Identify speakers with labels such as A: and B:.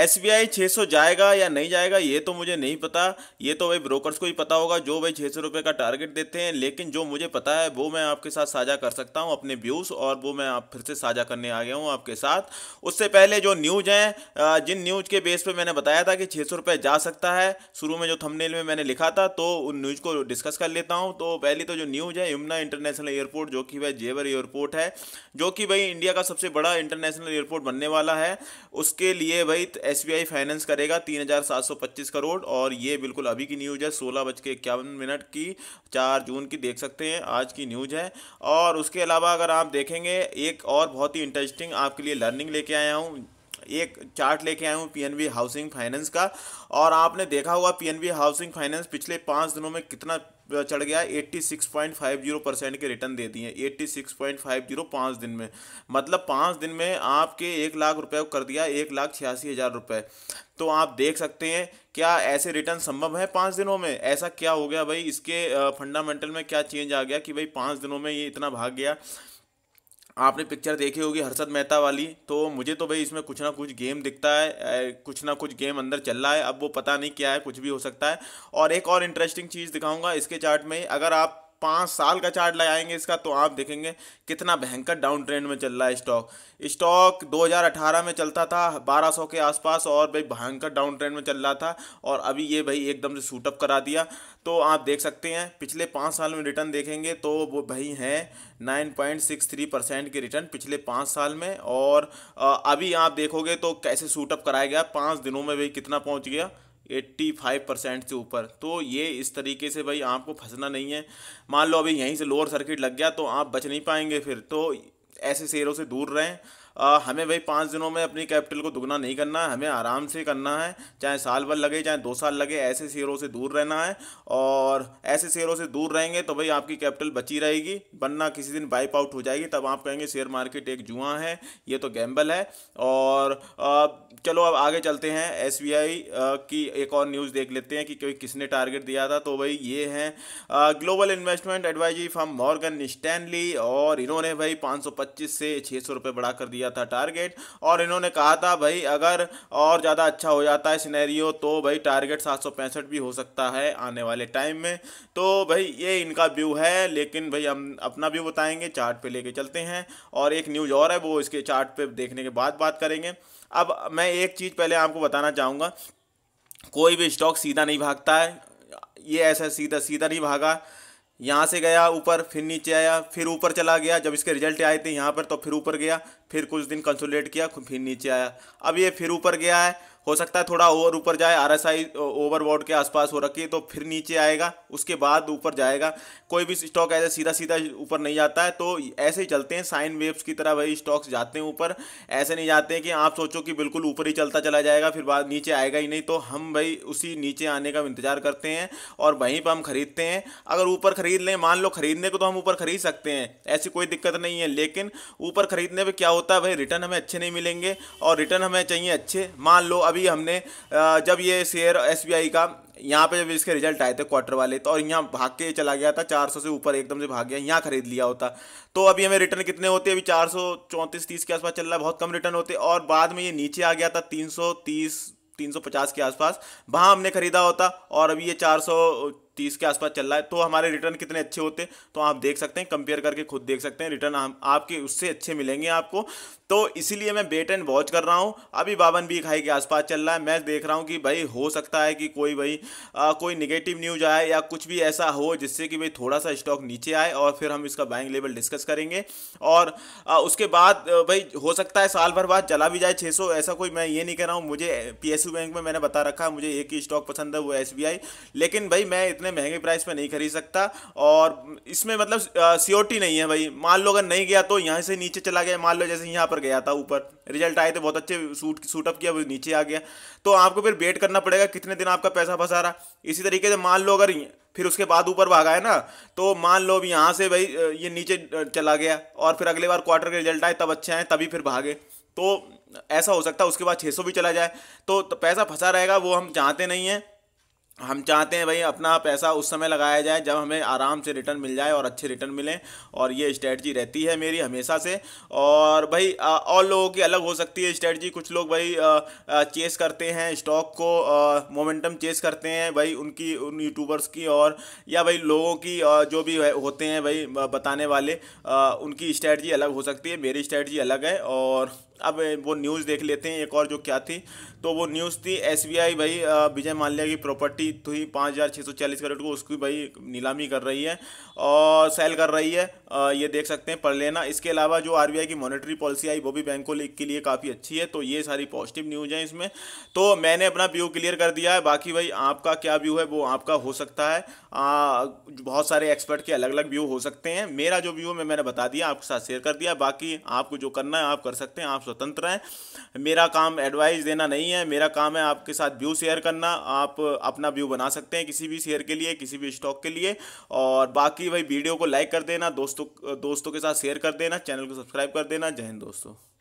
A: S B I छः सौ जाएगा या नहीं जाएगा ये तो मुझे नहीं पता ये तो भाई ब्रोकर्स को ही पता होगा जो भाई छः सौ रुपये का टारगेट देते हैं लेकिन जो मुझे पता है वो मैं आपके साथ साझा कर सकता हूँ अपने व्यूज़ और वो मैं आप फिर से साझा करने आ गया हूँ आपके साथ उससे पहले जो न्यूज़ हैं जिन न्यूज़ के बेस पर मैंने बताया था कि छः सौ रुपये जा सकता है शुरू में जो थमनेल में मैंने लिखा था तो उन न्यूज़ को डिस्कस कर लेता हूँ तो पहली तो जो न्यूज़ है यमुना इंटरनेशनल एयरपोर्ट जो कि भाई जेवर एयरपोर्ट है जो कि भाई इंडिया का सबसे बड़ा इंटरनेशनल एयरपोर्ट बनने वाला है उसके लिए भाई एस फाइनेंस करेगा तीन हज़ार सात सौ पच्चीस करोड़ और ये बिल्कुल अभी की न्यूज़ है सोलह बज के इक्यावन मिनट की चार जून की देख सकते हैं आज की न्यूज़ है और उसके अलावा अगर आप देखेंगे एक और बहुत ही इंटरेस्टिंग आपके लिए लर्निंग लेके आया हूँ एक चार्ट लेके आया हूँ पीएनबी हाउसिंग फाइनेंस का और आपने देखा होगा पीएनबी हाउसिंग फाइनेंस पिछले पाँच दिनों में कितना चढ़ गया 86.50 परसेंट के रिटर्न दे दिए 86.50 पाँच दिन में मतलब पाँच दिन में आपके एक लाख रुपए कर दिया एक लाख छियासी हज़ार रुपये तो आप देख सकते हैं क्या ऐसे रिटर्न संभव है पाँच दिनों में ऐसा क्या हो गया भाई इसके फंडामेंटल में क्या चेंज आ गया कि भाई पाँच दिनों में ये इतना भाग गया आपने पिक्चर देखी होगी हर्षद मेहता वाली तो मुझे तो भाई इसमें कुछ ना कुछ गेम दिखता है कुछ ना कुछ गेम अंदर चल रहा है अब वो पता नहीं क्या है कुछ भी हो सकता है और एक और इंटरेस्टिंग चीज़ दिखाऊंगा इसके चार्ट में अगर आप पाँच साल का चार्ट लगाएंगे इसका तो आप देखेंगे कितना भयंकर डाउन ट्रेंड में चल रहा है स्टॉक स्टॉक 2018 में चलता था 1200 के आसपास और भाई भयंकर डाउन ट्रेंड में चल रहा था और अभी ये भाई एकदम से सूटअप करा दिया तो आप देख सकते हैं पिछले पाँच साल में रिटर्न देखेंगे तो वो भाई हैं 9.63 परसेंट के रिटर्न पिछले पाँच साल में और अभी आप देखोगे तो कैसे सूटअप कराया गया पाँच दिनों में भाई कितना पहुँच गया एट्टी फाइव परसेंट से ऊपर तो ये इस तरीके से भाई आपको फंसना नहीं है मान लो अभी यहीं से लोअर सर्किट लग गया तो आप बच नहीं पाएंगे फिर तो ऐसे शेयरों से दूर रहें आ, हमें भाई पाँच दिनों में अपनी कैपिटल को दुगना नहीं करना है हमें आराम से करना है चाहे साल भर लगे चाहे दो साल लगे ऐसे शेयरों से दूर रहना है और ऐसे शेयरों से दूर रहेंगे तो भाई आपकी कैपिटल बची रहेगी वरना किसी दिन वाइप आउट हो जाएगी तब आप कहेंगे शेयर मार्केट एक जुआ है ये तो गैम्बल है और चलो अब आगे चलते हैं एस की एक और न्यूज़ देख लेते हैं कि कोई किसने टारगेट दिया था तो भाई ये हैं global investment advisory from Morgan Stanley और इन्होंने भाई पाँच से छः सौ बढ़ा कर दिया दिया था टारगेट और इन्होंने कहा था भाई अगर और ज़्यादा अच्छा हो जाता है सिनेरियो तो भाई टारगेट सात भी हो सकता है आने वाले टाइम में तो भाई ये इनका व्यू है लेकिन भाई हम अपना व्यू बताएंगे चार्ट पे लेके चलते हैं और एक न्यूज़ और है वो इसके चार्ट पे देखने के बाद बात करेंगे अब मैं एक चीज़ पहले आपको बताना चाहूँगा कोई भी स्टॉक सीधा नहीं भागता है ये ऐसा सीधा सीधा नहीं भागा यहाँ से गया ऊपर फिर नीचे आया फिर ऊपर चला गया जब इसके रिजल्ट आए थे यहाँ पर तो फिर ऊपर गया फिर कुछ दिन कंसोलेट किया फिर नीचे आया अब ये फिर ऊपर गया है हो सकता है थोड़ा ओवर ऊपर जाए आरएसआई ओवरबॉड के आसपास हो रखी है तो फिर नीचे आएगा उसके बाद ऊपर जाएगा कोई भी स्टॉक ऐसे सीधा सीधा ऊपर नहीं जाता है तो ऐसे ही चलते हैं साइन वेव्स की तरह भाई स्टॉक्स जाते हैं ऊपर ऐसे नहीं जाते हैं कि आप सोचो कि बिल्कुल ऊपर ही चलता चला जाएगा फिर बाद नीचे आएगा ही नहीं तो हम भाई उसी नीचे आने का इंतजार करते हैं और वहीं पर हम खरीदते हैं अगर ऊपर खरीद लें मान लो खरीदने को तो हम ऊपर खरीद सकते हैं ऐसी कोई दिक्कत नहीं है लेकिन ऊपर खरीदने पर क्या होता है भाई रिटर्न हमें अच्छे नहीं मिलेंगे और रिटर्न हमें चाहिए अच्छे मान लो अभी हमने जब ये शेयर एस का यहाँ पे जब इसके रिजल्ट आए थे क्वार्टर वाले तो और यहाँ भाग के चला गया था 400 से ऊपर एकदम से भाग गया यहाँ खरीद लिया होता तो अभी हमें रिटर्न कितने होते अभी चार सौ चौंतीस तीस के आसपास चल रहा है बहुत कम रिटर्न होते और बाद में ये नीचे आ गया था तीन सौ तीस तीन सौ पचास के आसपास वहाँ हमने खरीदा होता और अभी ये चार सौ तीस के आसपास चल रहा है तो हमारे रिटर्न कितने अच्छे होते तो आप देख सकते हैं कंपेयर करके खुद देख सकते हैं रिटर्न आप, आपके उससे अच्छे मिलेंगे आपको तो इसीलिए मैं बेट एंड वॉच कर रहा हूँ अभी बावन बी खाई के आसपास चल रहा है मैं देख रहा हूँ कि भाई हो सकता है कि कोई भाई आ, कोई निगेटिव न्यूज आए या कुछ भी ऐसा हो जिससे कि भाई थोड़ा सा स्टॉक नीचे आए और फिर हम इसका बाइंग लेवल डिस्कस करेंगे और आ, उसके बाद भाई हो सकता है साल भर बाद चला भी जाए 600 ऐसा कोई मैं ये नहीं कह रहा हूँ मुझे पी बैंक में मैंने बता रखा है मुझे एक ही स्टॉक पसंद है वो एस लेकिन भाई मैं इतने महंगे प्राइस पर नहीं खरीद सकता और इसमें मतलब सियोरिटी नहीं है भाई मान लो अगर नहीं गया तो यहाँ से नीचे चला गया मान लो जैसे यहाँ पर गया था ऊपर रिजल्ट आए थे बहुत अच्छे सूट सूटअप किया वो नीचे आ गया तो आपको फिर वेट करना पड़ेगा कितने दिन आपका पैसा फंसा रहा इसी तरीके से मान लो अगर फिर उसके बाद ऊपर भागा है ना तो मान लो अभी यहाँ से भाई ये नीचे चला गया और फिर अगले बार क्वार्टर के रिजल्ट आए तब अच्छे आए तभी फिर भागे तो ऐसा हो सकता है उसके बाद 600 भी चला जाए तो, तो पैसा फंसा रहेगा वो हम चाहते नहीं हैं हम चाहते हैं भाई अपना पैसा उस समय लगाया जाए जब हमें आराम से रिटर्न मिल जाए और अच्छे रिटर्न मिलें और ये स्ट्रेटजी रहती है मेरी हमेशा से और भाई और लोगों की अलग हो सकती है स्ट्रेटजी कुछ लोग भाई चेस करते हैं स्टॉक को मोमेंटम चेस करते हैं भाई उनकी उन यूट्यूबर्स की और या भाई लोगों की जो भी होते हैं भाई बताने वाले उनकी स्ट्रेटजी अलग हो सकती है मेरी स्ट्रैटजी अलग है और अब वो न्यूज़ देख लेते हैं एक और जो क्या थी तो वो न्यूज़ थी एस भाई विजय माल्या की प्रॉपर्टी थी पाँच हज़ार छः सौ चालीस करोड़ को उसकी भाई नीलामी कर रही है और सेल कर रही है ये देख सकते हैं पढ़ लेना इसके अलावा जो आर की मॉनिटरी पॉलिसी आई वो भी बैंकों के लिए काफ़ी अच्छी है तो ये सारी पॉजिटिव न्यूज़ है इसमें तो मैंने अपना व्यू क्लियर कर दिया है बाकी भाई आपका क्या व्यू है वो आपका हो सकता है आ, बहुत सारे एक्सपर्ट के अलग अलग व्यू हो सकते हैं मेरा जो व्यू है मैं मैंने बता दिया आपके साथ शेयर कर दिया बाकी आपको जो करना है आप कर सकते हैं आप स्वतंत्र हैं मेरा काम एडवाइस देना नहीं है मेरा काम है आपके साथ व्यू शेयर करना आप अपना व्यू बना सकते हैं किसी भी शेयर के लिए किसी भी स्टॉक के लिए और बाकी भाई वीडियो को लाइक कर देना दोस्तों दोस्तों के साथ शेयर कर देना चैनल को सब्सक्राइब कर देना जय हिंद दोस्तों